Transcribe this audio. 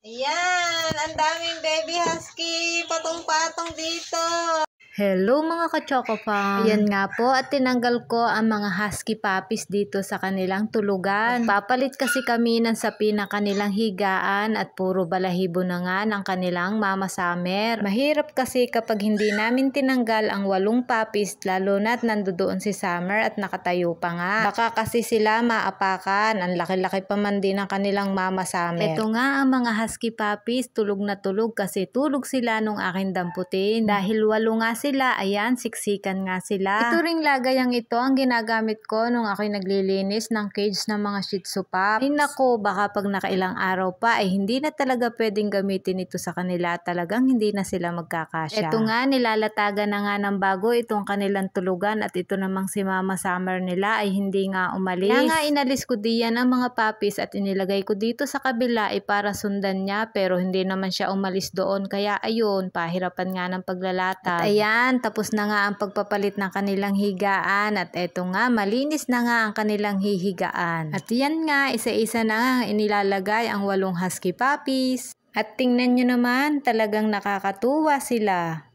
Ayan, ang daming baby husky, patong-patong dito. Hello mga kachoko fam! Ayan nga po at tinanggal ko ang mga husky puppies dito sa kanilang tulugan. Papalit kasi kami ng sapi na kanilang higaan at puro balahibo na nga ng kanilang mama summer. Mahirap kasi kapag hindi namin tinanggal ang walong puppies lalo na't nandoon si summer at nakatayo pa nga. Baka kasi sila maapakan, ang laki-laki pa man din ng kanilang mama summer. Ito nga ang mga husky puppies tulog na tulog kasi tulog sila nung akin damputin dahil walo nga sila sila. Ayan, siksikan nga sila. Ito ring ang ito ang ginagamit ko nung ako'y naglilinis ng cage ng mga Shih Tzu pups. Ay naku, baka pag nakailang araw pa ay eh, hindi na talaga pwedeng gamitin ito sa kanila. Talagang hindi na sila magkakasya. Ito nga, nilalatagan na nga ng bago itong kanilang tulugan at ito namang si Mama Summer nila ay hindi nga umalis. Kaya nga inalis ko diyan ang mga puppies at inilagay ko dito sa kabila ay eh, para sundan niya pero hindi naman siya umalis doon. Kaya ayun, pahirapan nga ng paglalata. At ayan, Ayan, tapos na nga ang pagpapalit ng kanilang higaan at eto nga, malinis na nga ang kanilang hihigaan. At yan nga, isa-isa na nga inilalagay ang walong husky puppies. At tingnan nyo naman, talagang nakakatuwa sila.